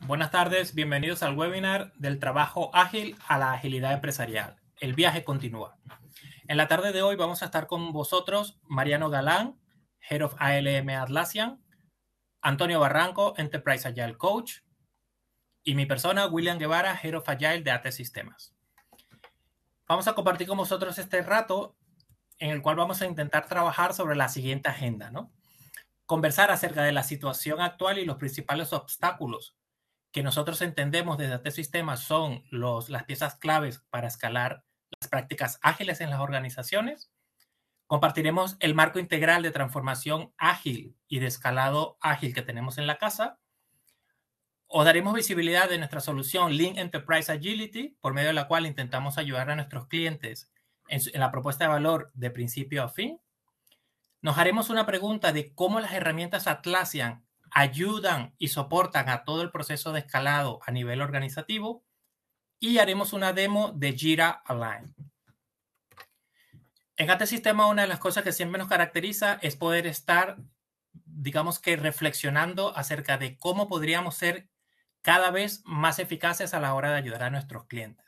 Buenas tardes, bienvenidos al webinar del trabajo ágil a la agilidad empresarial. El viaje continúa. En la tarde de hoy vamos a estar con vosotros Mariano Galán, Head of ALM Atlassian, Antonio Barranco, Enterprise Agile Coach, y mi persona, William Guevara, Head of Agile de AT Sistemas. Vamos a compartir con vosotros este rato en el cual vamos a intentar trabajar sobre la siguiente agenda, ¿no? Conversar acerca de la situación actual y los principales obstáculos que nosotros entendemos desde este sistema son las piezas claves para escalar las prácticas ágiles en las organizaciones. Compartiremos el marco integral de transformación ágil y de escalado ágil que tenemos en la casa. O daremos visibilidad de nuestra solución Link Enterprise Agility, por medio de la cual intentamos ayudar a nuestros clientes en, en la propuesta de valor de principio a fin. Nos haremos una pregunta de cómo las herramientas Atlassian ayudan y soportan a todo el proceso de escalado a nivel organizativo y haremos una demo de Jira Align. En este sistema una de las cosas que siempre nos caracteriza es poder estar, digamos que reflexionando acerca de cómo podríamos ser cada vez más eficaces a la hora de ayudar a nuestros clientes.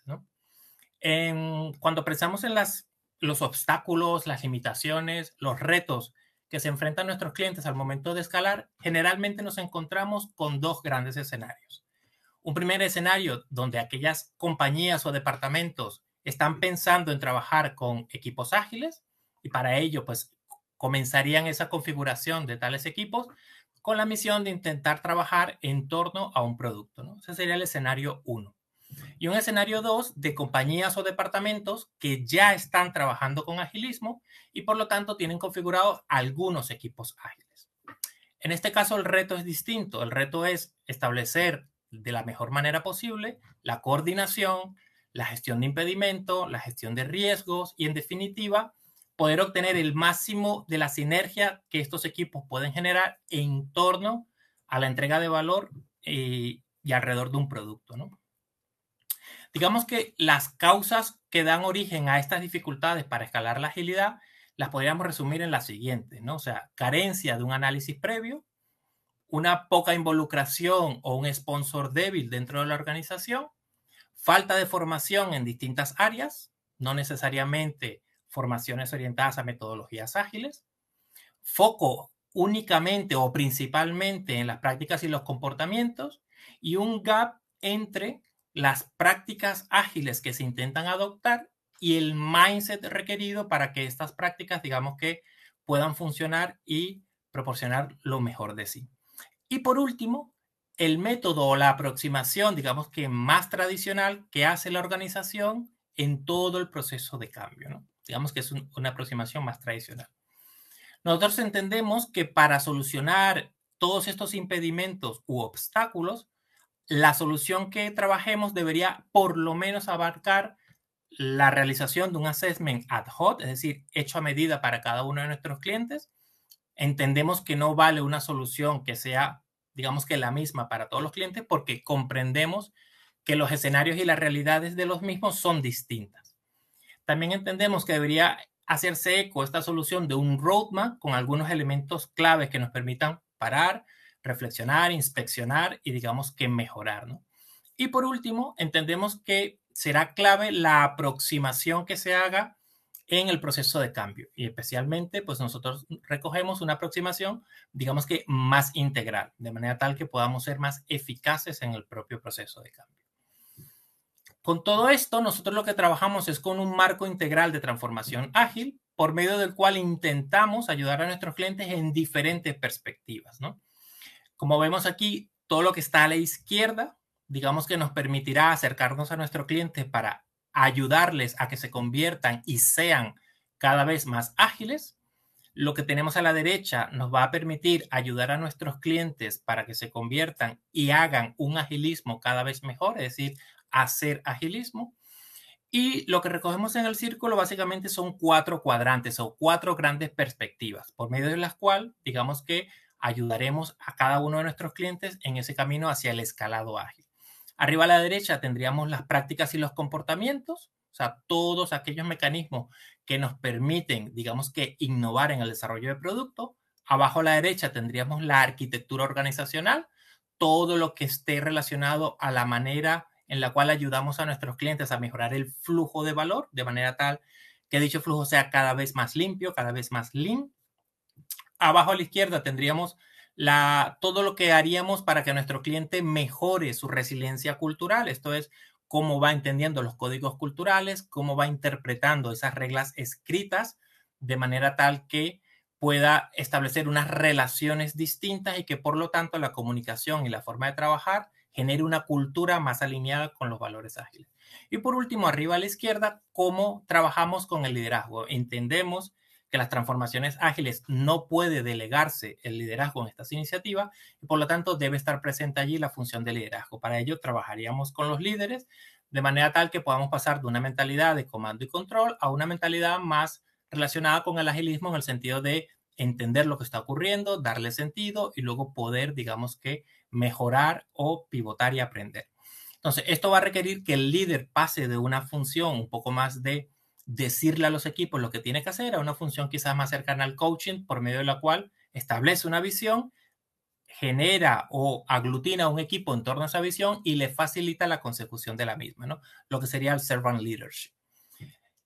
cuando pensamos en las, los obstáculos, las limitaciones, los retos que se enfrentan nuestros clientes al momento de escalar, generalmente nos encontramos con dos grandes escenarios. Un primer escenario donde aquellas compañías o departamentos están pensando en trabajar con equipos ágiles y para ello pues comenzarían esa configuración de tales equipos con la misión de intentar trabajar en torno a un producto. Ese sería el escenario uno y un escenario 2 de compañías o departamentos que ya están trabajando con agilismo y por lo tanto tienen configurados algunos equipos ágiles. En este caso el reto es distinto, el reto es establecer de la mejor manera posible la coordinación, la gestión de impedimento, la gestión de riesgos y en definitiva poder obtener el máximo de la sinergia que estos equipos pueden generar en torno a la entrega de valor eh, y alrededor de un producto, ¿no? Digamos que las causas que dan origen a estas dificultades para escalar la agilidad las podríamos resumir en las siguientes, ¿no? O sea, carencia de un análisis previo, una poca involucración o un sponsor débil dentro de la organización, falta de formación en distintas áreas, no necesariamente formaciones orientadas a metodologías ágiles, foco únicamente o principalmente en las prácticas y los comportamientos y un gap entre las prácticas ágiles que se intentan adoptar y el mindset requerido para que estas prácticas, digamos que, puedan funcionar y proporcionar lo mejor de sí. Y por último, el método o la aproximación, digamos que más tradicional que hace la organización en todo el proceso de cambio, ¿no? Digamos que es una aproximación más tradicional. Nosotros entendemos que para solucionar todos estos impedimentos u obstáculos, la solución que trabajemos debería por lo menos abarcar la realización de un assessment ad hoc, es decir, hecho a medida para cada uno de nuestros clientes. Entendemos que no vale una solución que sea, digamos que la misma para todos los clientes porque comprendemos que los escenarios y las realidades de los mismos son distintas. También entendemos que debería hacerse eco esta solución de un roadmap con algunos elementos claves que nos permitan parar, reflexionar, inspeccionar y digamos que mejorar, ¿no? Y por último, entendemos que será clave la aproximación que se haga en el proceso de cambio y especialmente pues nosotros recogemos una aproximación digamos que más integral de manera tal que podamos ser más eficaces en el propio proceso de cambio. Con todo esto nosotros lo que trabajamos es con un marco integral de transformación ágil por medio del cual intentamos ayudar a nuestros clientes en diferentes perspectivas, ¿no? Como vemos aquí, todo lo que está a la izquierda, digamos que nos permitirá acercarnos a nuestro cliente para ayudarles a que se conviertan y sean cada vez más ágiles. Lo que tenemos a la derecha nos va a permitir ayudar a nuestros clientes para que se conviertan y hagan un agilismo cada vez mejor, es decir, hacer agilismo. Y lo que recogemos en el círculo básicamente son cuatro cuadrantes o cuatro grandes perspectivas, por medio de las cuales digamos que ayudaremos a cada uno de nuestros clientes en ese camino hacia el escalado ágil. Arriba a la derecha tendríamos las prácticas y los comportamientos, o sea, todos aquellos mecanismos que nos permiten, digamos que, innovar en el desarrollo de producto. Abajo a la derecha tendríamos la arquitectura organizacional, todo lo que esté relacionado a la manera en la cual ayudamos a nuestros clientes a mejorar el flujo de valor de manera tal que dicho flujo sea cada vez más limpio, cada vez más lean abajo a la izquierda tendríamos la, todo lo que haríamos para que nuestro cliente mejore su resiliencia cultural, esto es, cómo va entendiendo los códigos culturales, cómo va interpretando esas reglas escritas de manera tal que pueda establecer unas relaciones distintas y que por lo tanto la comunicación y la forma de trabajar genere una cultura más alineada con los valores ágiles. Y por último, arriba a la izquierda, cómo trabajamos con el liderazgo. Entendemos que las transformaciones ágiles no puede delegarse el liderazgo en estas iniciativas y por lo tanto debe estar presente allí la función de liderazgo. Para ello trabajaríamos con los líderes de manera tal que podamos pasar de una mentalidad de comando y control a una mentalidad más relacionada con el agilismo en el sentido de entender lo que está ocurriendo, darle sentido y luego poder, digamos que, mejorar o pivotar y aprender. Entonces, esto va a requerir que el líder pase de una función un poco más de decirle a los equipos lo que tiene que hacer, a una función quizás más cercana al coaching, por medio de la cual establece una visión, genera o aglutina un equipo en torno a esa visión y le facilita la consecución de la misma, Lo que sería el servant leadership.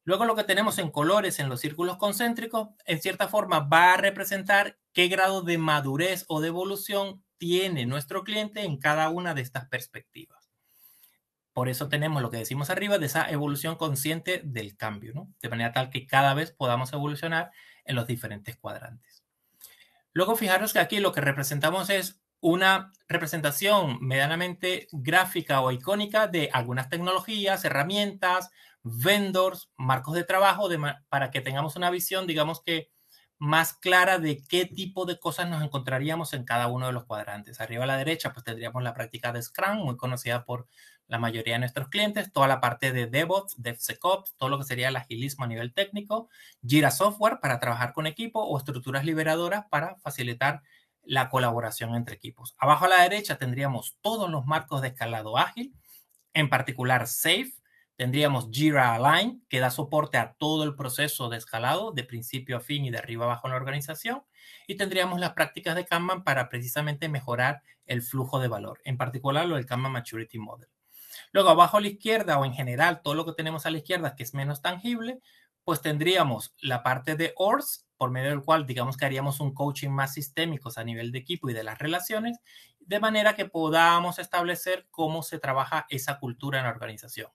Luego lo que tenemos en colores en los círculos concéntricos, en cierta forma, va a representar qué grado de madurez o de evolución tiene nuestro cliente en cada una de estas perspectivas. Por eso tenemos lo que decimos arriba de esa evolución consciente del cambio, De manera tal que cada vez podamos evolucionar en los diferentes cuadrantes. Luego fijaros que aquí lo que representamos es una representación medianamente gráfica o icónica de algunas tecnologías, herramientas, vendors, marcos de trabajo, para que tengamos una visión, digamos que más clara de qué tipo de cosas nos encontraríamos en cada uno de los cuadrantes. Arriba a la derecha, pues tendríamos la práctica de Scrum, muy conocida por la mayoría de nuestros clientes, toda la parte de DevOps, DevSecOps, todo lo que sería el agilismo a nivel técnico, Jira Software para trabajar con equipo o estructuras liberadoras para facilitar la colaboración entre equipos. Abajo a la derecha tendríamos todos los marcos de escalado ágil, en particular SAFe, tendríamos Jira Align, que da soporte a todo el proceso de escalado de principio a fin y de arriba abajo en la organización, y tendríamos las prácticas de Kanban para precisamente mejorar el flujo de valor, en particular lo del Kanban Maturity Model. Luego abajo a la izquierda o en general todo lo que tenemos a la izquierda que es menos tangible, pues tendríamos la parte de ORS por medio del cual digamos que haríamos un coaching más sistémico a nivel de equipo y de las relaciones, de manera que podamos establecer cómo se trabaja esa cultura en la organización.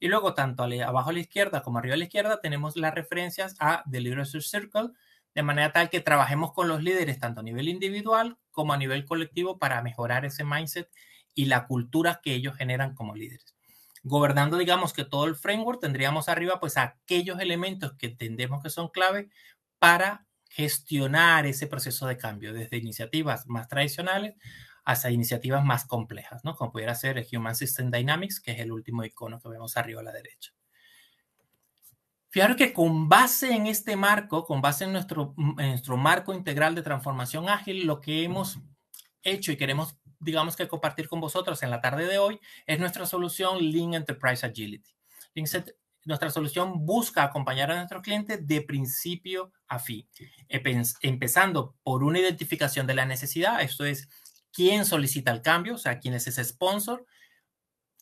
Y luego, tanto abajo a la izquierda como arriba a la izquierda, tenemos las referencias a The Leadership Circle, de manera tal que trabajemos con los líderes tanto a nivel individual como a nivel colectivo para mejorar ese mindset y la cultura que ellos generan como líderes. Gobernando, digamos que todo el framework, tendríamos arriba pues aquellos elementos que entendemos que son clave para gestionar ese proceso de cambio, desde iniciativas más tradicionales hasta iniciativas más complejas, ¿no? Como pudiera ser el Human System Dynamics, que es el último icono que vemos arriba a la derecha. Fijaros que con base en este marco, con base en nuestro, en nuestro marco integral de transformación ágil, lo que hemos hecho y queremos digamos que compartir con vosotros en la tarde de hoy es nuestra solución Lean Enterprise Agility. nuestra solución busca acompañar a nuestro cliente de principio a fin, empezando por una identificación de la necesidad, esto es, quién solicita el cambio, o sea, quién es ese sponsor,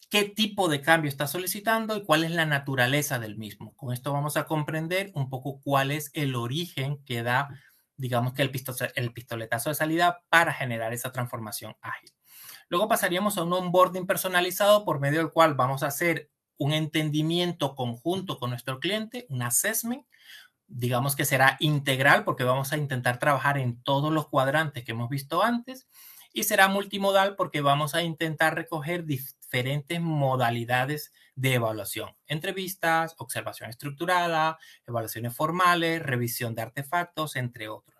qué tipo de cambio está solicitando y cuál es la naturaleza del mismo. Con esto vamos a comprender un poco cuál es el origen que da digamos que el, el pistoletazo de salida para generar esa transformación ágil. Luego pasaríamos a un onboarding personalizado por medio del cual vamos a hacer un entendimiento conjunto con nuestro cliente, un assessment, digamos que será integral porque vamos a intentar trabajar en todos los cuadrantes que hemos visto antes y será multimodal porque vamos a intentar recoger diferentes modalidades de evaluación. Entrevistas, observación estructurada, evaluaciones formales, revisión de artefactos, entre otros.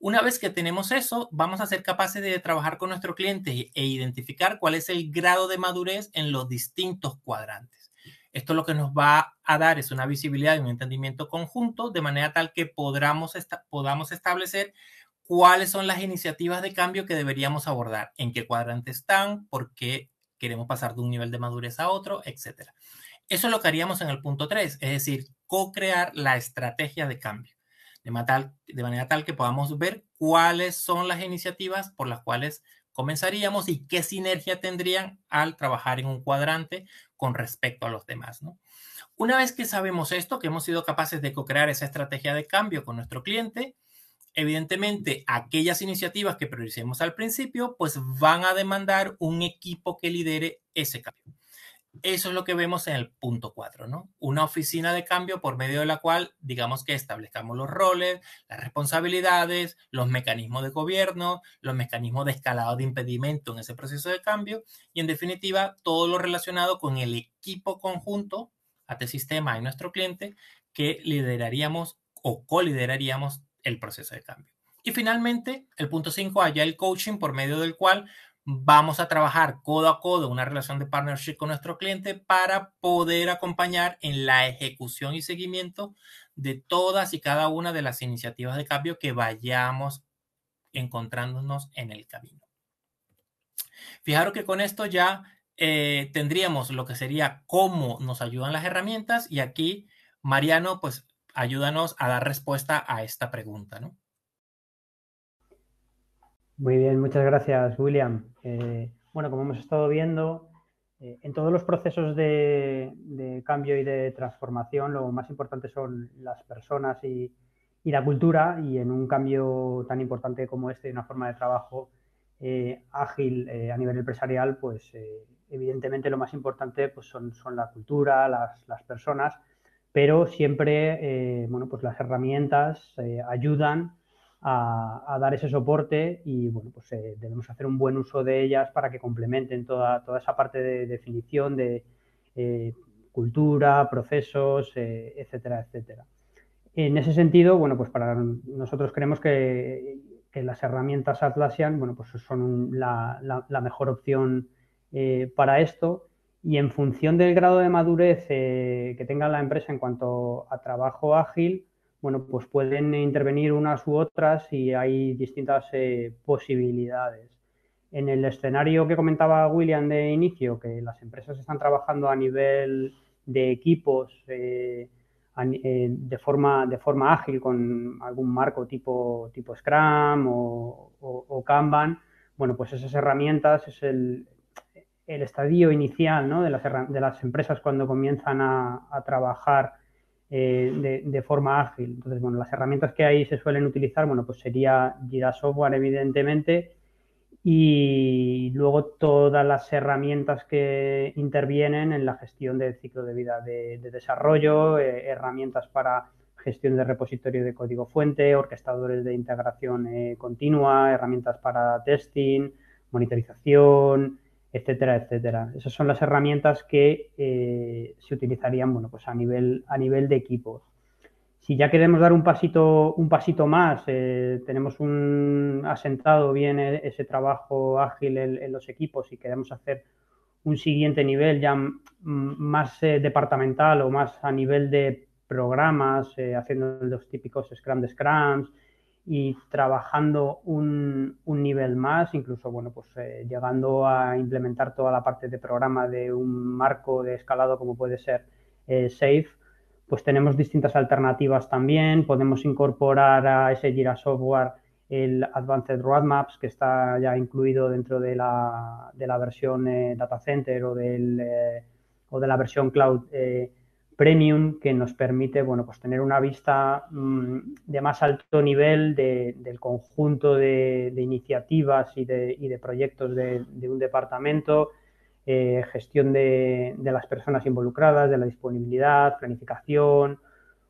Una vez que tenemos eso, vamos a ser capaces de trabajar con nuestro cliente e identificar cuál es el grado de madurez en los distintos cuadrantes. Esto lo que nos va a dar es una visibilidad y un entendimiento conjunto, de manera tal que podamos, podamos establecer cuáles son las iniciativas de cambio que deberíamos abordar, en qué cuadrante están, por qué queremos pasar de un nivel de madurez a otro, etc. Eso es lo que haríamos en el punto 3, es decir, co-crear la estrategia de cambio, de, manera tal que podamos ver cuáles son las iniciativas por las cuales comenzaríamos y qué sinergia tendrían al trabajar en un cuadrante con respecto a los demás. Una vez que sabemos esto, que hemos sido capaces de co-crear esa estrategia de cambio con nuestro cliente, evidentemente aquellas iniciativas que prioricemos al principio, pues van a demandar un equipo que lidere ese cambio. Eso es lo que vemos en el punto 4, ¿no? Una oficina de cambio por medio de la cual, digamos que establezcamos los roles, las responsabilidades, los mecanismos de gobierno, los mecanismos de escalado de impedimento en ese proceso de cambio y, en definitiva, todo lo relacionado con el equipo conjunto, AT Sistema y nuestro cliente, que lideraríamos o colideraríamos el proceso de cambio. Y finalmente, el punto 5, allá el coaching por medio del cual vamos a trabajar codo a codo una relación de partnership con nuestro cliente para poder acompañar en la ejecución y seguimiento de todas y cada una de las iniciativas de cambio que vayamos encontrándonos en el camino. Fijaros que con esto ya eh, tendríamos lo que sería cómo nos ayudan las herramientas y aquí Mariano pues ayúdanos a dar respuesta a esta pregunta, ¿no? Muy bien, muchas gracias, William. Eh, bueno, como hemos estado viendo, eh, en todos los procesos de, cambio y de transformación, lo más importante son las personas y, la cultura, y en un cambio tan importante como este, una forma de trabajo eh, ágil a nivel empresarial, pues evidentemente lo más importante pues, son, la cultura, las personas, pero siempre eh, bueno, pues las herramientas eh, ayudan a, dar ese soporte y bueno, pues eh, debemos hacer un buen uso de ellas para que complementen toda, esa parte de definición de cultura, procesos, etcétera, etcétera. En ese sentido, bueno, pues para nosotros creemos que, las herramientas Atlassian, bueno, pues son la mejor opción para esto y en función del grado de madurez eh, que tenga la empresa en cuanto a trabajo ágil, bueno, pues pueden intervenir unas u otras y hay distintas eh, posibilidades. En el escenario que comentaba William de inicio, que las empresas están trabajando a nivel de equipos eh, de, forma, de forma ágil con algún marco tipo, tipo Scrum o, o Kanban, bueno, pues esas herramientas es el, el estadio inicial de, las, empresas cuando comienzan a, trabajar eh, de, forma ágil. Entonces, bueno, las herramientas que ahí se suelen utilizar, bueno, pues sería Jira Software, evidentemente, y luego todas las herramientas que intervienen en la gestión del ciclo de vida de, desarrollo, eh, herramientas para gestión de repositorio de código fuente, orquestadores de integración eh, continua, herramientas para testing, monitorización, etcétera, etcétera. Esas son las herramientas que eh, se utilizarían bueno, pues a, nivel, a nivel de equipos. Si ya queremos dar un pasito, un pasito más, eh, tenemos un asentado bien eh, ese trabajo ágil en, los equipos y queremos hacer un siguiente nivel ya más departamental o más a nivel de programas, haciendo los típicos Scrum de Scrums, y trabajando un, nivel más, incluso bueno, pues eh, llegando a implementar toda la parte de programa de un marco de escalado como puede ser eh, SAFE, pues tenemos distintas alternativas también. Podemos incorporar a ese Jira Software el Advanced Roadmaps, que está ya incluido dentro de la, de la versión eh, Data Center o, del, o de la versión Cloud premium que nos permite bueno, pues tener una vista mm, de más alto nivel del conjunto de, iniciativas y de, proyectos de, un departamento, eh, gestión de, las personas involucradas, de la disponibilidad, planificación,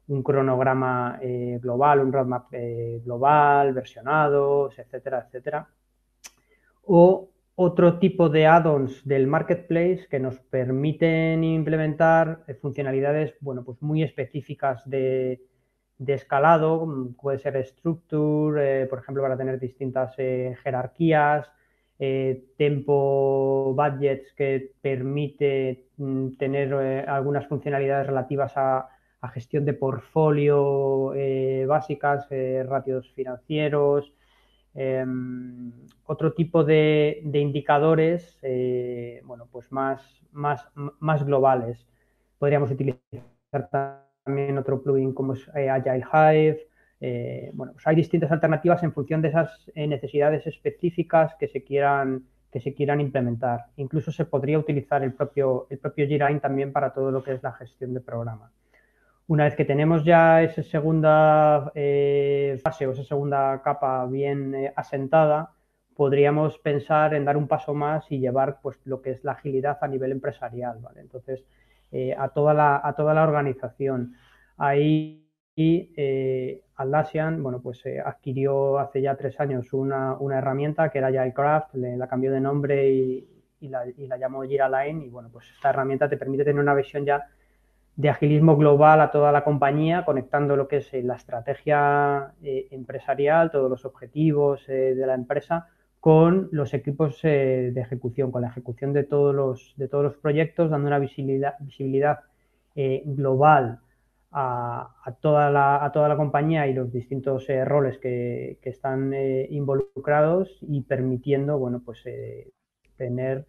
un cronograma eh, global, un roadmap eh, global, versionados, etcétera, etcétera. O otro tipo de add-ons del marketplace que nos permiten implementar eh, funcionalidades bueno, pues muy específicas de, escalado, mm, puede ser structure, eh, por ejemplo, para tener distintas eh, jerarquías, tempo budgets que permite mm, tener algunas funcionalidades relativas a, a gestión de portfolio básicas, ratios financieros, Em, otro tipo de, indicadores, eh, bueno, pues más, globales. Podríamos utilizar también otro plugin como es eh, Agile Hive. Eh, bueno, pues hay distintas alternativas en función de esas necesidades específicas que se quieran implementar. Incluso se podría utilizar el propio, el propio también para todo lo que es la gestión de programa. Una vez que tenemos ya esa segunda eh, fase o esa segunda capa bien eh, asentada, podríamos pensar en dar un paso más y llevar pues, lo que es la agilidad a nivel empresarial, ¿vale? Entonces, eh, a, toda la, a toda la organización. Ahí Atlassian, bueno, pues adquirió hace ya tres años una, herramienta que era Agilcraft, le, la cambió de nombre y, la, llamó Jira Line y, bueno, pues esta herramienta te permite tener una visión ya de agilismo global a toda la compañía, conectando lo que es eh, la estrategia eh, empresarial, todos los objetivos eh, de la empresa con los equipos de ejecución, con la ejecución de todos los, de todos los proyectos, dando una visibilidad, visibilidad global a, toda la, a, toda la, compañía y los distintos roles que, que están involucrados y permitiendo, bueno, pues tener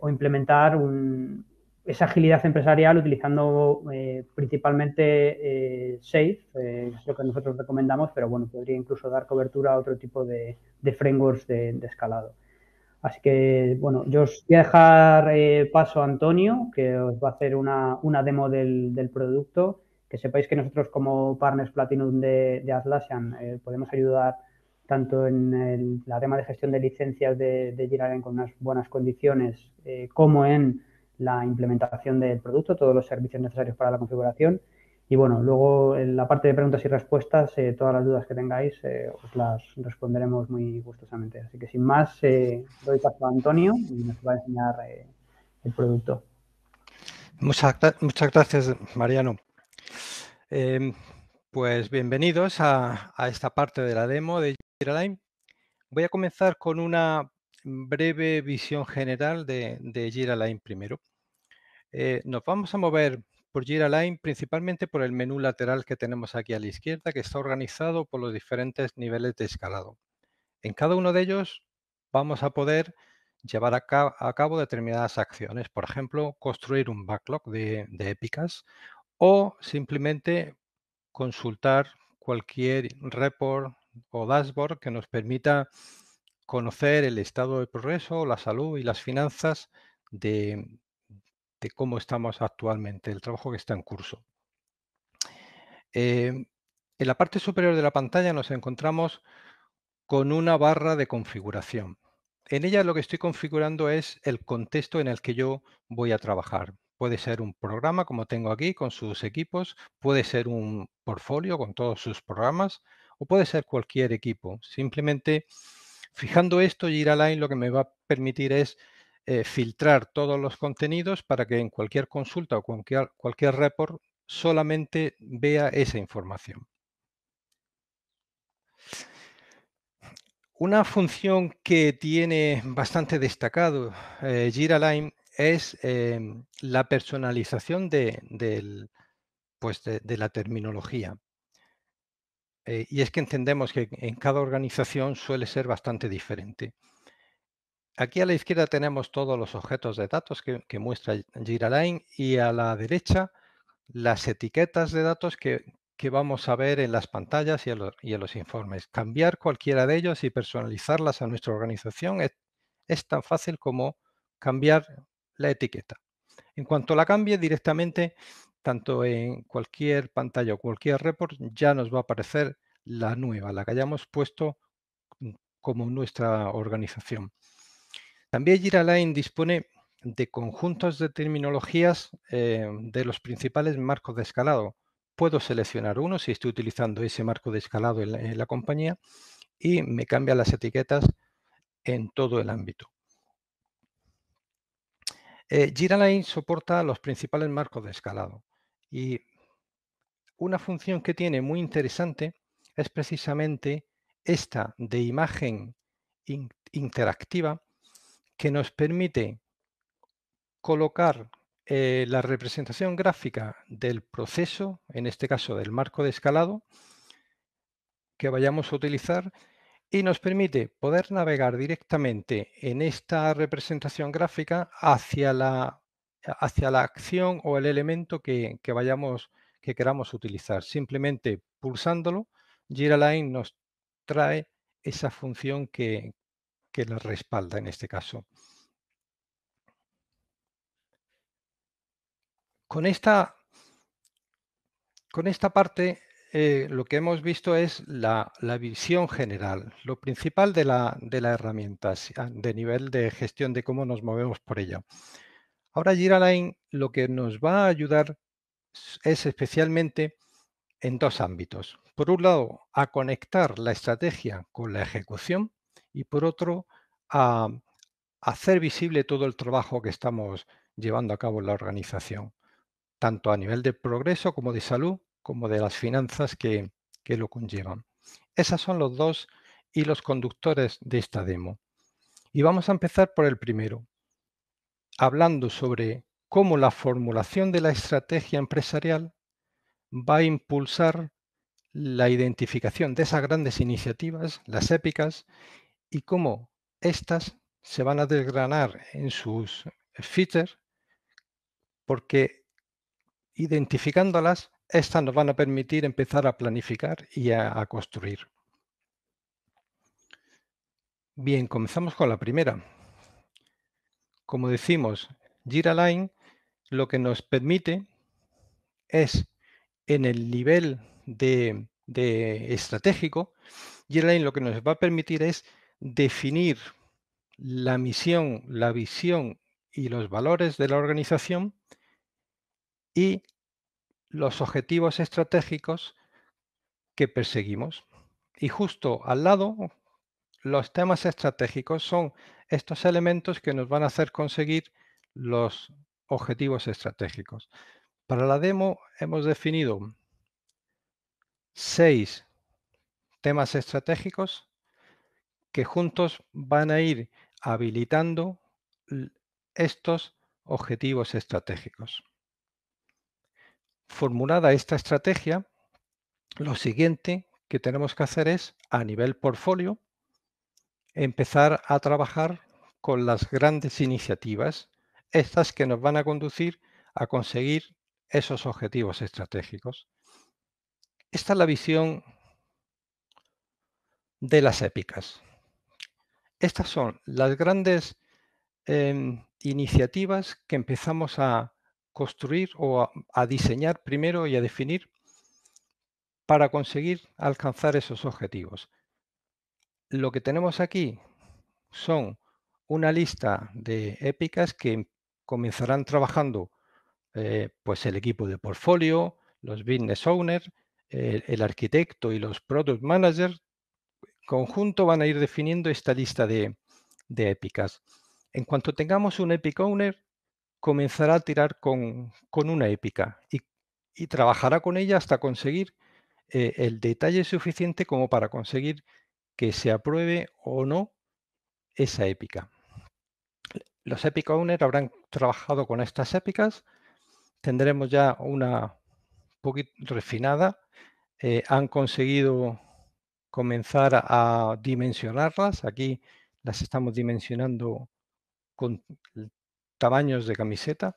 o implementar un, esa agilidad empresarial utilizando eh, principalmente eh, Safe, eh, es lo que nosotros recomendamos, pero bueno, podría incluso dar cobertura a otro tipo de, frameworks de, escalado. Así que, bueno, yo os voy a dejar paso a Antonio, que os va a hacer una, demo del, producto. Que sepáis que nosotros como partners Platinum de, de Atlassian podemos ayudar tanto en la tema de gestión de licencias de, de con unas buenas condiciones como en la implementación del producto, todos los servicios necesarios para la configuración. Y bueno, luego en la parte de preguntas y respuestas, eh, todas las dudas que tengáis eh, os las responderemos muy gustosamente. Así que sin más, eh, doy paso a Antonio y nos va a enseñar el producto. Muchas, muchas gracias, Mariano. Em, pues bienvenidos a, a, esta parte de la demo de Giraline. Voy a comenzar con una breve visión general de, de Jira primero. Eh, nos vamos a mover por Jira Line principalmente por el menú lateral que tenemos aquí a la izquierda, que está organizado por los diferentes niveles de escalado. En cada uno de ellos vamos a poder llevar a, cabo determinadas acciones, por ejemplo, construir un backlog de, de épicas o simplemente consultar cualquier report o dashboard que nos permita conocer el estado de progreso, la salud y las finanzas de, cómo estamos actualmente, el trabajo que está en curso. Eh, en la parte superior de la pantalla nos encontramos con una barra de configuración. En ella lo que estoy configurando es el contexto en el que yo voy a trabajar. Puede ser un programa como tengo aquí con sus equipos, puede ser un portfolio con todos sus programas o puede ser cualquier equipo. Simplemente Fijando esto, jira lo que me va a permitir es eh, filtrar todos los contenidos para que en cualquier consulta o cualquier, report solamente vea esa información. Una función que tiene bastante destacado eh, es em, la personalización de pues, la terminología. Eh, y es que entendemos que en cada organización suele ser bastante diferente. Aquí a la izquierda tenemos todos los objetos de datos que, muestra Giraline y a la derecha las etiquetas de datos que, que vamos a ver en las pantallas y en, los, informes. Cambiar cualquiera de ellos y personalizarlas a nuestra organización es, tan fácil como cambiar la etiqueta. En cuanto la cambie, directamente tanto en cualquier pantalla o cualquier report, ya nos va a aparecer la nueva, la que hayamos puesto mm, como nuestra organización. También Giraline dispone de conjuntos de terminologías eh, de los principales marcos de escalado. Puedo seleccionar uno si estoy utilizando ese marco de escalado en la, compañía y me cambia las etiquetas en todo el ámbito. Eh, Giraline soporta los principales marcos de escalado. Y una función que tiene muy interesante es precisamente esta de imagen interactiva que nos permite colocar eh, la representación gráfica del proceso, en este caso del marco de escalado, que vayamos a utilizar y nos permite poder navegar directamente en esta representación gráfica hacia la hacia la acción o el elemento que, que vayamos, que queramos utilizar. Simplemente pulsándolo, GiraLine nos trae esa función que, que la respalda en este caso. Con esta, parte eh, lo que hemos visto es la, visión general, lo principal de la herramienta ah, de nivel de gestión de cómo nos movemos por ella. Ahora Giraline lo que nos va a ayudar es especialmente en dos ámbitos. Por un lado, a conectar la estrategia con la ejecución y por otro, a hacer visible todo el trabajo que estamos llevando a cabo en la organización, tanto a nivel de progreso como de salud, como de las finanzas que, lo conllevan. Esos son los dos y los conductores de esta demo. Y vamos a empezar por el primero, hablando sobre cómo la formulación de la estrategia empresarial va a impulsar la identificación de esas grandes iniciativas, las épicas, y cómo éstas se van a desgranar en sus features, porque identificándolas, éstas nos van a permitir empezar a planificar y a, a construir. Bien, comenzamos con la primera, como decimos, Jira Line lo que nos permite es en el nivel de, estratégico, Jira Line lo que nos va a permitir es definir la misión, la visión y los valores de la organización y los objetivos estratégicos que perseguimos. Y justo al lado, los temas estratégicos son estos elementos que nos van a hacer conseguir los objetivos estratégicos. Para la demo hemos definido seis temas estratégicos que juntos van a ir habilitando estos objetivos estratégicos. Formulada esta estrategia, lo siguiente que tenemos que hacer es, a nivel portfolio, empezar a trabajar con las grandes iniciativas, estas que nos van a conducir a conseguir esos objetivos estratégicos. Esta es la visión de las épicas. Estas son las grandes em, iniciativas que empezamos a construir o a diseñar primero y a definir para conseguir alcanzar esos objetivos lo que tenemos aquí son una lista de épicas que comenzarán trabajando eh, pues el equipo de portfolio, los business owners, el arquitecto y los product managers. Conjunto van a ir definiendo esta lista de, épicas. En cuanto tengamos un epic owner, comenzará a tirar con, una épica y, trabajará con ella hasta conseguir eh, el detalle suficiente como para conseguir que se apruebe o no esa épica. Los Epic Owners habrán trabajado con estas épicas. Tendremos ya una poquito refinada. Eh, han conseguido comenzar a dimensionarlas. Aquí las estamos dimensionando con tamaños de camiseta.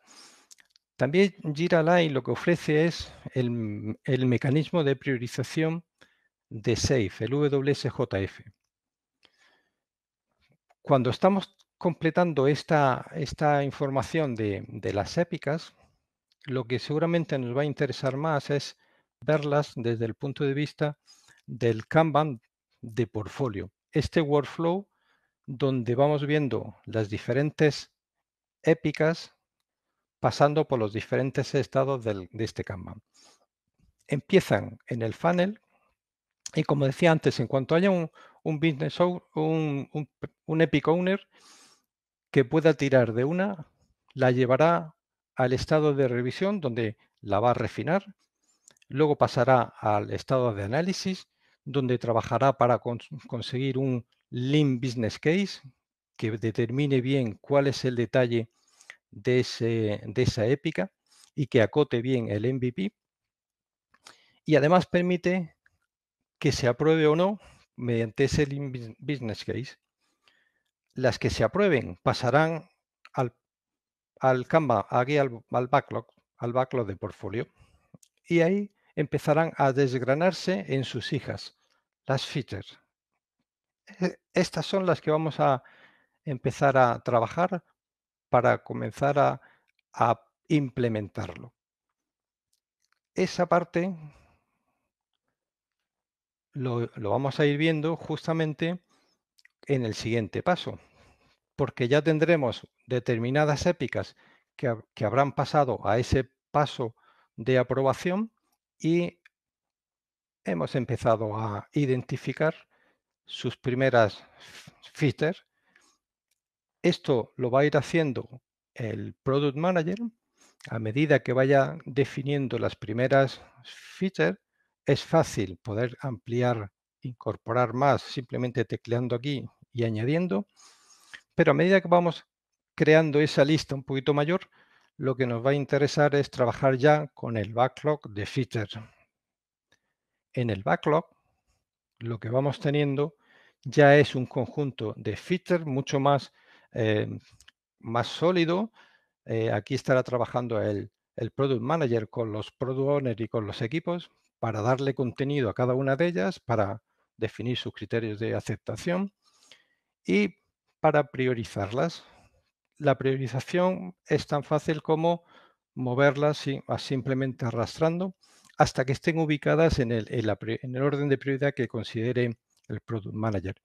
También Jira Line lo que ofrece es el, el mecanismo de priorización de SAFE, el WSJF. Cuando estamos completando esta, esta información de, las épicas, lo que seguramente nos va a interesar más es verlas desde el punto de vista del Kanban de portfolio. Este workflow donde vamos viendo las diferentes épicas pasando por los diferentes estados de este Kanban. Empiezan en el funnel y como decía antes, en cuanto haya un, business owner, un, epic owner que pueda tirar de una, la llevará al estado de revisión donde la va a refinar, luego pasará al estado de análisis donde trabajará para conseguir un lean business case que determine bien cuál es el detalle de, de esa épica y que acote bien el MVP. Y además permite que se apruebe o no mediante ese business case. Las que se aprueben pasarán al, al aquí al, backlog, al backlog de portfolio. Y ahí empezarán a desgranarse en sus hijas, las features. E-, estas son las que vamos a empezar a trabajar para comenzar a implementarlo. Esa parte lo, vamos a ir viendo justamente en el siguiente paso, porque ya tendremos determinadas épicas que, que habrán pasado a ese paso de aprobación y hemos empezado a identificar sus primeras features. Esto lo va a ir haciendo el Product Manager a medida que vaya definiendo las primeras features es fácil poder ampliar, incorporar más simplemente tecleando aquí y añadiendo, pero a medida que vamos creando esa lista un poquito mayor, lo que nos va a interesar es trabajar ya con el backlog de features. En el backlog, lo que vamos teniendo ya es un conjunto de features mucho más, eh, más sólido. Eh, aquí estará trabajando el Product Manager con los Product Owners y con los equipos, para darle contenido a cada una de ellas, para definir sus criterios de aceptación y para priorizarlas. La priorización es tan fácil como moverlas simplemente arrastrando hasta que estén ubicadas en el, orden de prioridad que considere el Product Manager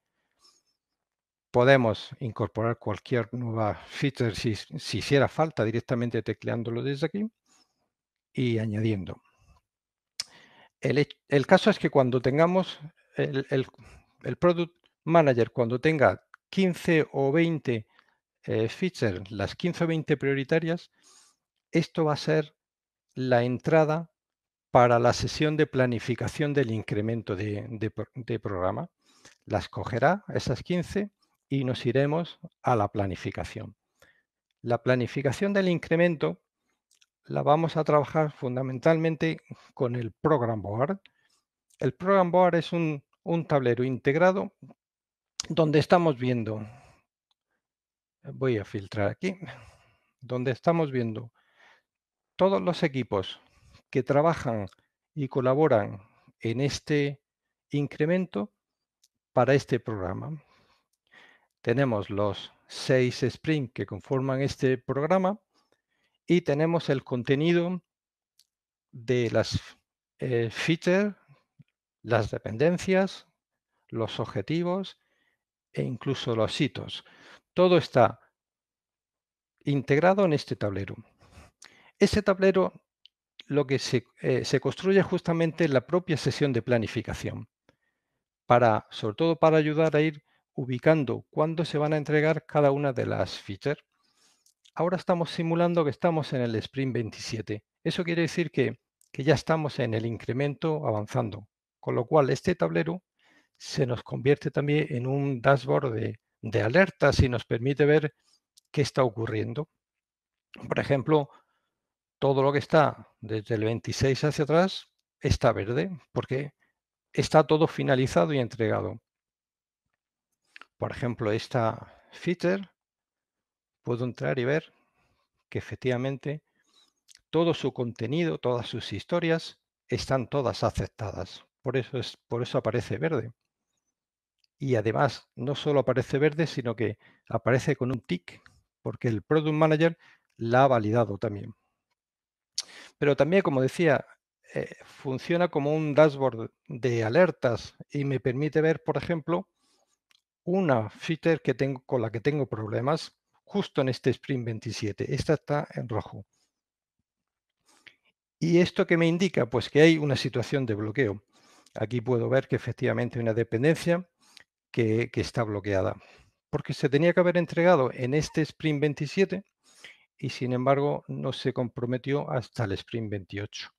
podemos incorporar cualquier nueva feature si, si, hiciera falta directamente tecleándolo desde aquí y añadiendo. El, caso es que cuando tengamos el, product manager, cuando tenga 15 o 20 eh, features, las 15 o 20 prioritarias, esto va a ser la entrada para la sesión de planificación del incremento de, de programa. Las cogerá esas 15 y nos iremos a la planificación. La planificación del incremento la vamos a trabajar fundamentalmente con el Program Board. El Program Board es un, un tablero integrado donde estamos viendo, voy a filtrar aquí, donde estamos viendo todos los equipos que trabajan y colaboran en este incremento para este programa. Tenemos los seis Spring que conforman este programa y tenemos el contenido de las eh, features, las dependencias, los objetivos e incluso los hitos. Todo está integrado en este tablero. Ese tablero lo que se, eh, se construye justamente en la propia sesión de planificación, para, sobre todo para ayudar a ir ubicando cuándo se van a entregar cada una de las features ahora estamos simulando que estamos en el sprint 27. Eso quiere decir que, ya estamos en el incremento avanzando, con lo cual este tablero se nos convierte también en un dashboard de, de alertas y nos permite ver qué está ocurriendo. Por ejemplo, todo lo que está desde el 26 hacia atrás está verde porque está todo finalizado y entregado. Por ejemplo, esta feature puedo entrar y ver que efectivamente todo su contenido, todas sus historias, están todas aceptadas. Por eso, es, por eso aparece verde. Y además, no solo aparece verde, sino que aparece con un tick, porque el Product Manager la ha validado también. Pero también, como decía, eh, funciona como un dashboard de alertas y me permite ver, por ejemplo, una feature que tengo, con la que tengo problemas justo en este sprint 27. Esta está en rojo. ¿Y esto que me indica? Pues que hay una situación de bloqueo. Aquí puedo ver que efectivamente hay una dependencia que, que está bloqueada, porque se tenía que haber entregado en este sprint 27 y sin embargo no se comprometió hasta el sprint 28.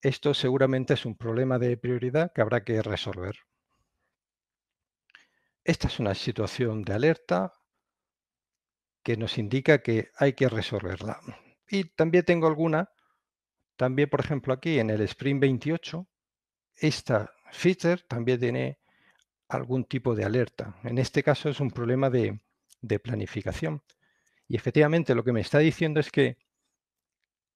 Esto seguramente es un problema de prioridad que habrá que resolver. Esta es una situación de alerta que nos indica que hay que resolverla. Y también tengo alguna, también por ejemplo aquí en el Sprint 28, esta feature también tiene algún tipo de alerta. En este caso es un problema de, de planificación. Y efectivamente lo que me está diciendo es que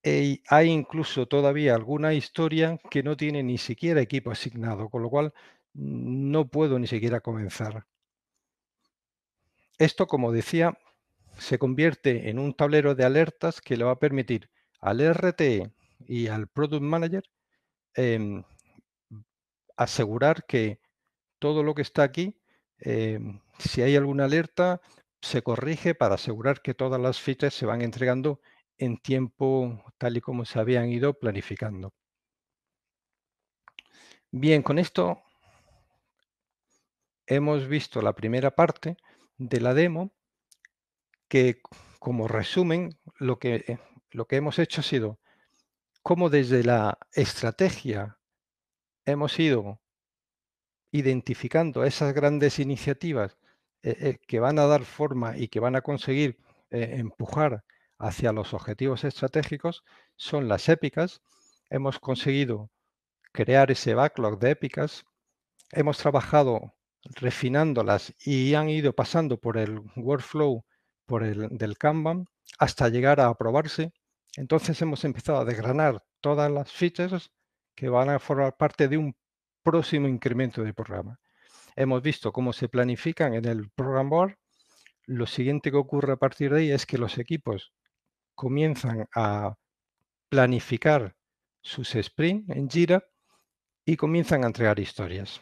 hay incluso todavía alguna historia que no tiene ni siquiera equipo asignado, con lo cual no puedo ni siquiera comenzar. Esto, como decía, se convierte en un tablero de alertas que le va a permitir al RTE y al Product Manager em, asegurar que todo lo que está aquí, em, si hay alguna alerta, se corrige para asegurar que todas las fichas se van entregando en tiempo tal y como se habían ido planificando. Bien, con esto hemos visto la primera parte de la demo que como resumen, lo que, eh, lo que hemos hecho ha sido cómo desde la estrategia hemos ido identificando esas grandes iniciativas eh, eh, que van a dar forma y que van a conseguir empujar hacia los objetivos estratégicos, son las épicas. Hemos conseguido crear ese backlog de épicas. Hemos trabajado refinándolas y han ido pasando por el workflow por el, del Kanban hasta llegar a aprobarse. Entonces hemos empezado a desgranar todas las features que van a formar parte de un próximo incremento de programa. Hemos visto cómo se planifican en el Program Board. Lo siguiente que ocurre a partir de ahí es que los equipos comienzan a planificar sus sprints en Jira y comienzan a entregar historias.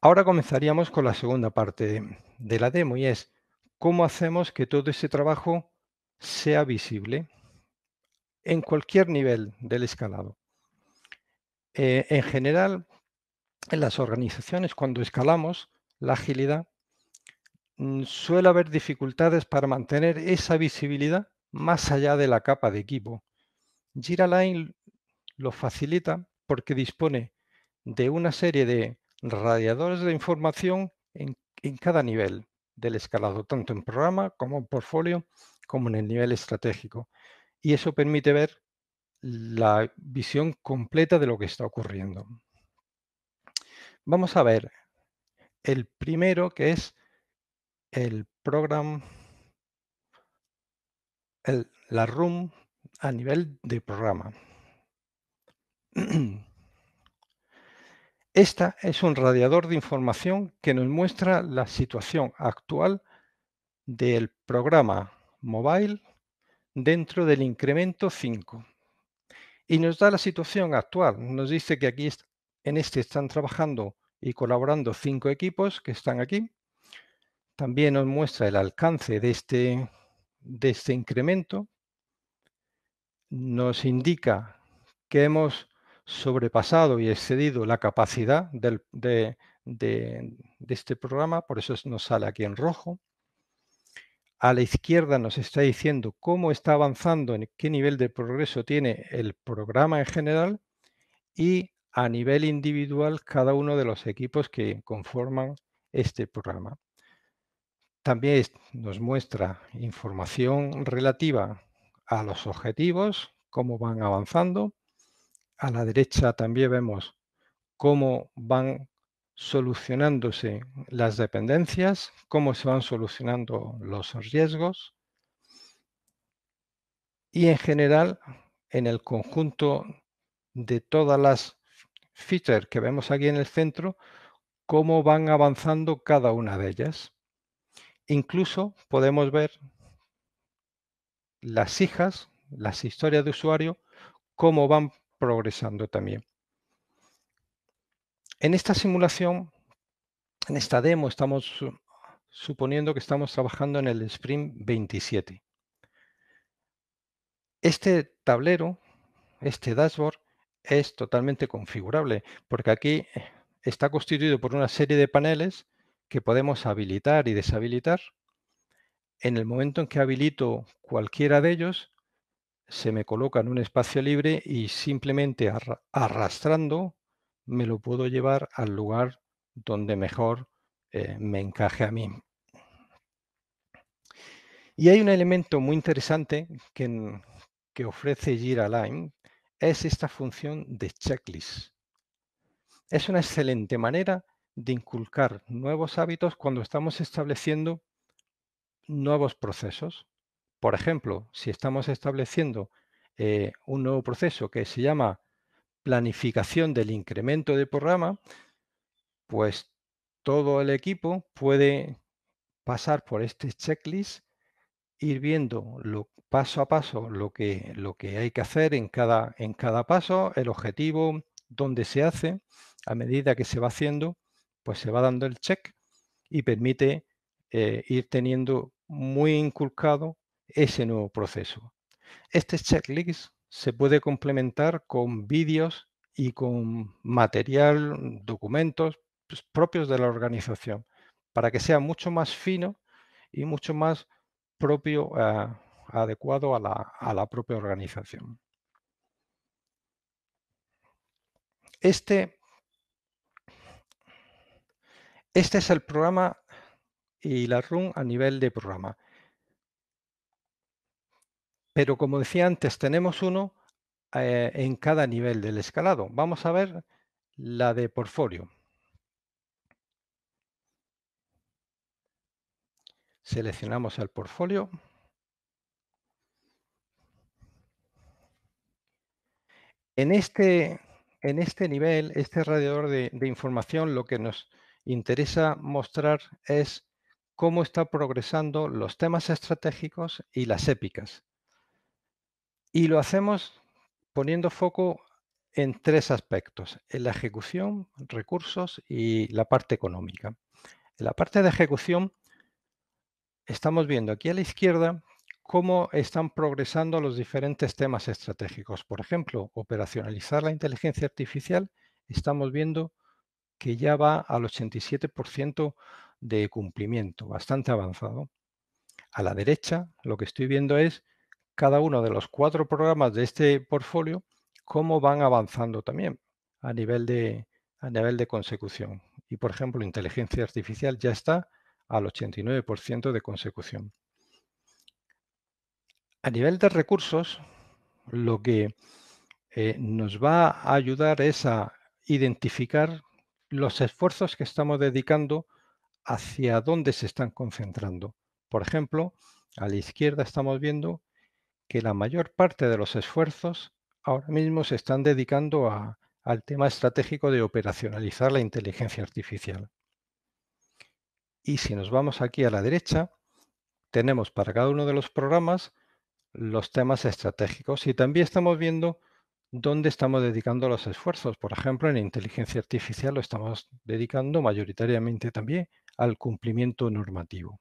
Ahora comenzaríamos con la segunda parte de la demo y es ¿Cómo hacemos que todo ese trabajo sea visible en cualquier nivel del escalado? Eh, en general, en las organizaciones, cuando escalamos la agilidad, mm, suele haber dificultades para mantener esa visibilidad más allá de la capa de equipo. Giraline lo facilita porque dispone de una serie de radiadores de información en cada nivel del escalado, tanto en programa como en portfolio, como en el nivel estratégico. Y eso permite ver la visión completa de lo que está ocurriendo. Vamos a ver el primero que es el programa el, la room a nivel de programa. Esta es un radiador de información que nos muestra la situación actual del programa mobile dentro del incremento 5. Y nos da la situación actual. Nos dice que aquí en este están trabajando y colaborando cinco equipos que están aquí. También nos muestra el alcance de este, de este incremento. Nos indica que hemos sobrepasado y excedido la capacidad de, de, este programa, por eso nos sale aquí en rojo. A la izquierda nos está diciendo cómo está avanzando, en qué nivel de progreso tiene el programa en general y a nivel individual cada uno de los equipos que conforman este programa. También nos muestra información relativa a los objetivos, cómo van avanzando, a la derecha también vemos cómo van solucionándose las dependencias, cómo se van solucionando los riesgos y en general en el conjunto de todas las features que vemos aquí en el centro, cómo van avanzando cada una de ellas. Incluso podemos ver las hijas, las historias de usuario, cómo van progresando también. En esta simulación, en esta demo, estamos suponiendo que estamos trabajando en el sprint 27. Este tablero, este dashboard, es totalmente configurable, porque aquí está constituido por una serie de paneles que podemos habilitar y deshabilitar. En el momento en que habilito cualquiera de ellos, se me coloca en un espacio libre y simplemente arrastrando me lo puedo llevar al lugar donde mejor eh, me encaje a mí. Y hay un elemento muy interesante que, ofrece Jira Line, es esta función de checklist. Es una excelente manera de inculcar nuevos hábitos cuando estamos estableciendo nuevos procesos. Por ejemplo, si estamos estableciendo eh, un nuevo proceso que se llama planificación del incremento de programa, pues todo el equipo puede pasar por este checklist, ir viendo paso a paso lo que, lo que hay que hacer en cada, en cada paso, el objetivo, dónde se hace, a medida que se va haciendo, pues se va dando el check y permite eh, ir teniendo muy inculcado ese nuevo proceso. Este checklist se puede complementar con vídeos y con material, documentos pues, propios de la organización, para que sea mucho más fino y mucho más propio, eh, adecuado a la, propia organización. Este, este es el programa y la RUN a nivel de programa. Pero como decía antes, tenemos uno eh, en cada nivel del escalado. Vamos a ver la de portfolio. Seleccionamos el portfolio. En este, este nivel, este radiador de, de información, lo que nos interesa mostrar es cómo están progresando los temas estratégicos y las épicas. Y lo hacemos poniendo foco en tres aspectos, en la ejecución, recursos y la parte económica. En la parte de ejecución estamos viendo aquí a la izquierda cómo están progresando los diferentes temas estratégicos. Por ejemplo, operacionalizar la inteligencia artificial, estamos viendo que ya va al 87% de cumplimiento, bastante avanzado. A la derecha, lo que estoy viendo es cada uno de los cuatro programas de este portfolio, cómo van avanzando también a nivel de, a nivel de consecución. Y, por ejemplo, inteligencia artificial ya está al 89% de consecución. A nivel de recursos, lo que eh, nos va a ayudar es a identificar los esfuerzos que estamos dedicando hacia dónde se están concentrando. Por ejemplo, a la izquierda estamos viendo que la mayor parte de los esfuerzos ahora mismo se están dedicando al tema estratégico de operacionalizar la inteligencia artificial. Y si nos vamos aquí a la derecha, tenemos para cada uno de los programas los temas estratégicos y también estamos viendo dónde estamos dedicando los esfuerzos. Por ejemplo, en inteligencia artificial lo estamos dedicando mayoritariamente también al cumplimiento normativo.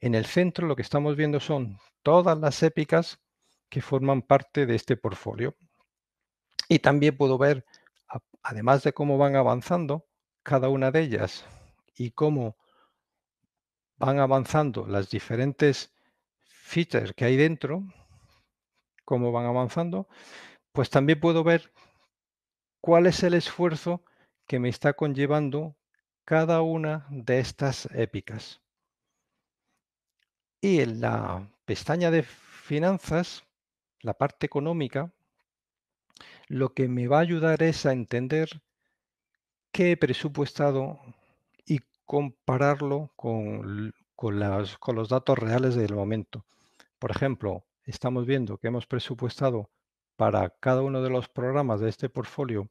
En el centro lo que estamos viendo son todas las épicas que forman parte de este portfolio. Y también puedo ver, además de cómo van avanzando cada una de ellas y cómo van avanzando las diferentes features que hay dentro, cómo van avanzando, pues también puedo ver cuál es el esfuerzo que me está conllevando cada una de estas épicas. Y en la pestaña de finanzas, la parte económica, lo que me va a ayudar es a entender qué he presupuestado y compararlo con, las, con los datos reales del momento. Por ejemplo, estamos viendo que hemos presupuestado para cada uno de los programas de este portfolio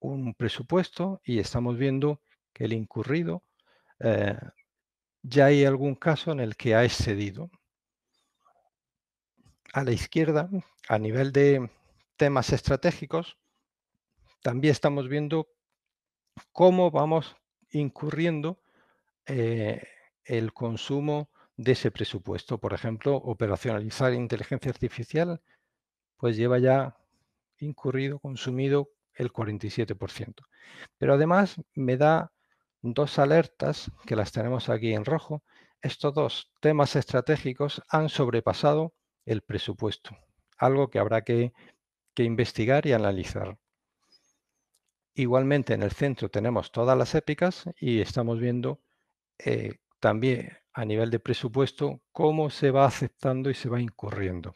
un presupuesto y estamos viendo que el incurrido eh, ya hay algún caso en el que ha excedido. A la izquierda, a nivel de temas estratégicos, también estamos viendo cómo vamos incurriendo eh, el consumo de ese presupuesto. Por ejemplo, operacionalizar inteligencia artificial, pues lleva ya incurrido, consumido el 47%. Pero además me da dos alertas que las tenemos aquí en rojo. Estos dos temas estratégicos han sobrepasado el presupuesto, algo que habrá que, investigar y analizar. Igualmente en el centro tenemos todas las épicas y estamos viendo eh, también a nivel de presupuesto cómo se va aceptando y se va incurriendo.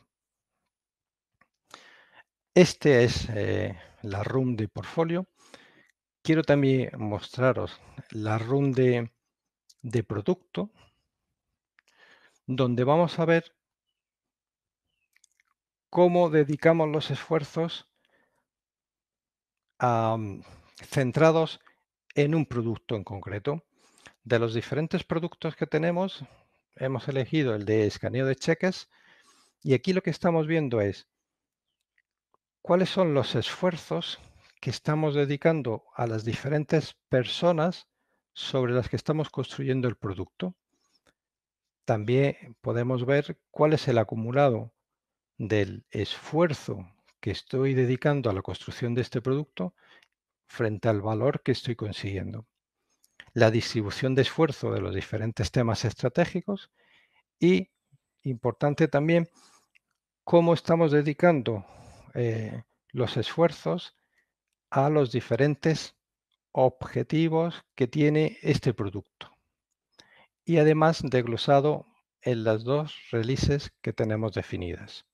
Este es eh, la room de portfolio quiero también mostraros la runde de, producto, donde vamos a ver cómo dedicamos los esfuerzos centrados en un producto en concreto. De los diferentes productos que tenemos, hemos elegido el de escaneo de cheques y aquí lo que estamos viendo es cuáles son los esfuerzos que estamos dedicando a las diferentes personas sobre las que estamos construyendo el producto. También podemos ver cuál es el acumulado del esfuerzo que estoy dedicando a la construcción de este producto frente al valor que estoy consiguiendo. La distribución de esfuerzo de los diferentes temas estratégicos y, importante también, cómo estamos dedicando eh, los esfuerzos a los diferentes objetivos que tiene este producto y además desglosado en las dos releases que tenemos definidas.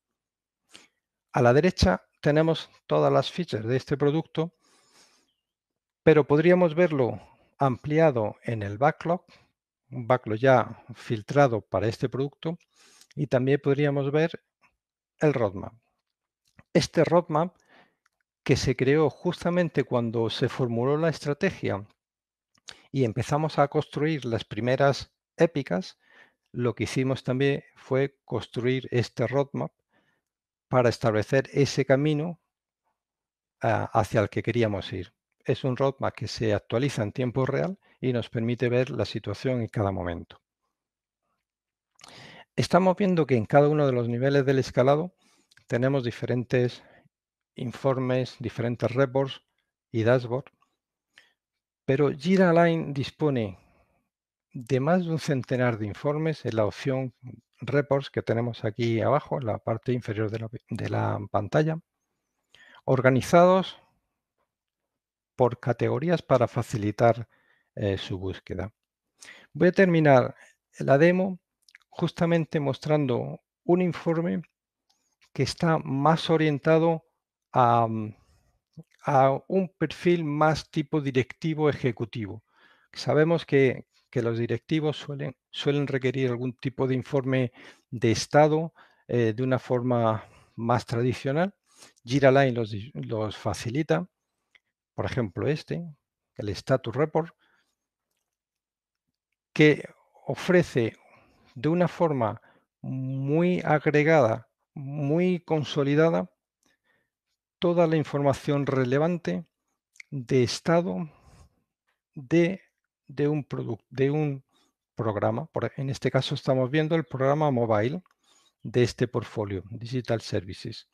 A la derecha tenemos todas las features de este producto, pero podríamos verlo ampliado en el backlog, un backlog ya filtrado para este producto, y también podríamos ver el roadmap. Este roadmap que se creó justamente cuando se formuló la estrategia y empezamos a construir las primeras épicas, lo que hicimos también fue construir este roadmap para establecer ese camino ah, hacia el que queríamos ir. Es un roadmap que se actualiza en tiempo real y nos permite ver la situación en cada momento. Estamos viendo que en cada uno de los niveles del escalado tenemos diferentes informes, diferentes reports y dashboard. Pero Jira dispone de más de un centenar de informes en la opción Reports que tenemos aquí abajo, en la parte inferior de la, pantalla, organizados por categorías para facilitar eh, su búsqueda. Voy a terminar la demo justamente mostrando un informe que está más orientado a, un perfil más tipo directivo ejecutivo. Sabemos que, los directivos suelen, suelen, requerir algún tipo de informe de estado eh, de una forma más tradicional. Giraline los, los facilita, por ejemplo este, el Status Report, que ofrece de una forma muy agregada, muy consolidada, toda la información relevante de estado de, de un producto, de un programa. E, en este caso estamos viendo el programa mobile de este portfolio, Digital Services.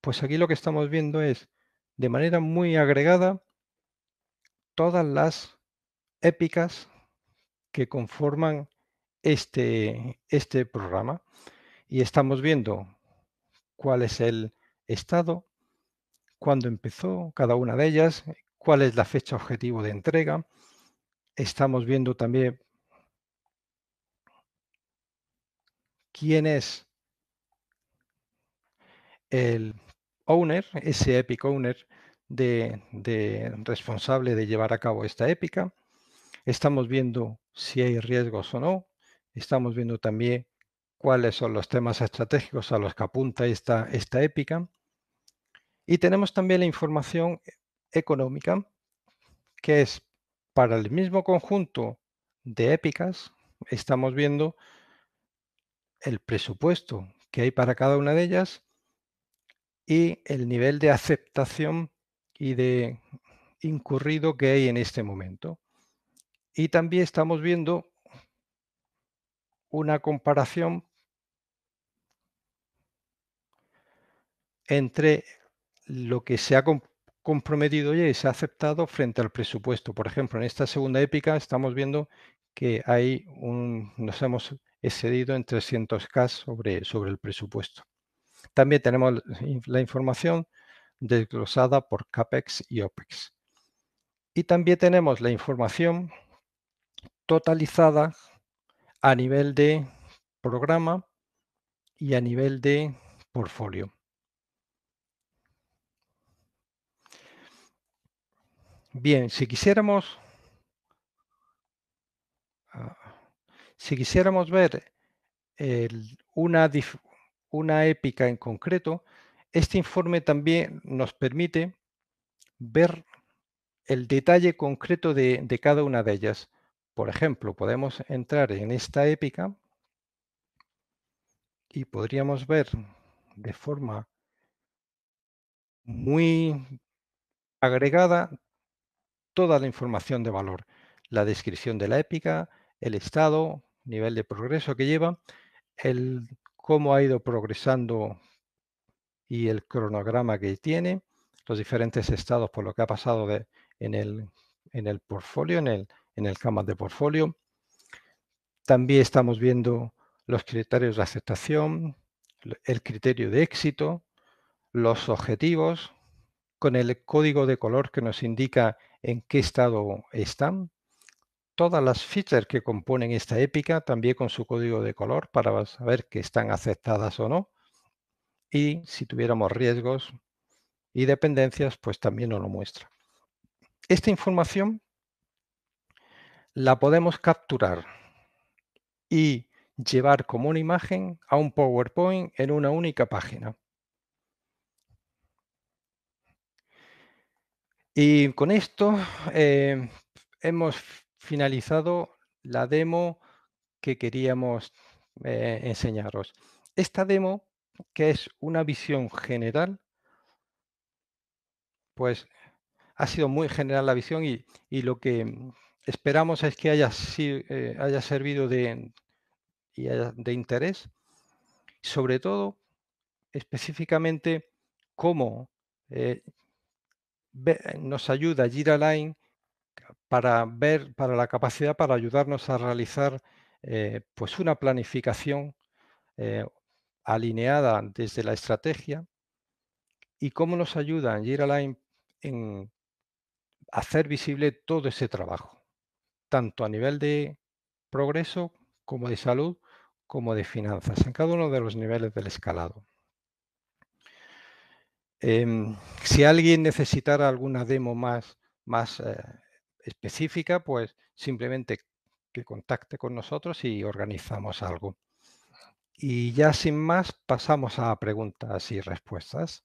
Pues aquí lo que estamos viendo es, de manera muy agregada, todas las épicas que conforman este, este programa. Y estamos viendo cuál es el estado, cuándo empezó cada una de ellas, eh, cuál es la fecha objetivo de entrega. Estamos viendo también quién es el owner, ese epic owner de, responsable de llevar a cabo esta épica. Estamos viendo si hay riesgos o no. Estamos viendo también cuáles son los temas estratégicos a los que apunta esta épica. Y tenemos también la información económica, que es para el mismo conjunto de épicas, estamos viendo el presupuesto que hay para cada una de ellas y el nivel de aceptación y de incurrido que hay en este momento. Y también estamos viendo una comparación entre lo que se ha comprometido ya y se ha aceptado frente al presupuesto. Por ejemplo, en esta segunda épica estamos viendo que hay un, nos hemos excedido en 300K sobre, sobre el presupuesto. También tenemos la información desglosada por CAPEX y OPEX. Y también tenemos la información totalizada a nivel de programa y a nivel de portfolio. Bien, si quisiéramos, ah, si quisiéramos ver una, una épica en concreto, este informe también nos permite ver el detalle concreto de, de, cada una de ellas. Por ejemplo, podemos entrar en esta épica y podríamos ver de forma muy agregada toda la información de valor, la descripción de la épica, el estado, nivel de progreso que lleva, el cómo ha ido progresando y el cronograma que tiene, los diferentes estados por lo que ha pasado en, el, portfolio, en el, en el canvas de portfolio. También estamos viendo los criterios de aceptación, el criterio de éxito, los objetivos, con el código de color que nos indica en qué estado están. Todas las features que componen esta épica, también con su código de color para saber que están aceptadas o no. Y si tuviéramos riesgos y dependencias, pues también nos lo muestra. Esta información la podemos capturar y llevar como una imagen a un PowerPoint en una única página. Y con esto eh, hemos finalizado la demo que queríamos eh, enseñaros. Esta demo, que es una visión general, pues ha sido muy general la visión y, lo que esperamos es que haya, eh, haya servido de, de interés. Sobre todo, específicamente, cómo eh, nos ayuda line para ver, para la capacidad para ayudarnos a realizar eh, pues una planificación eh, alineada desde la estrategia y cómo nos ayuda Jira line en hacer visible todo ese trabajo, tanto a nivel de progreso como de salud, como de finanzas, en cada uno de los niveles del escalado. Em, si alguien necesitara alguna demo más, eh, específica, pues simplemente que contacte con nosotros y organizamos algo. Y ya sin más, pasamos a preguntas y respuestas.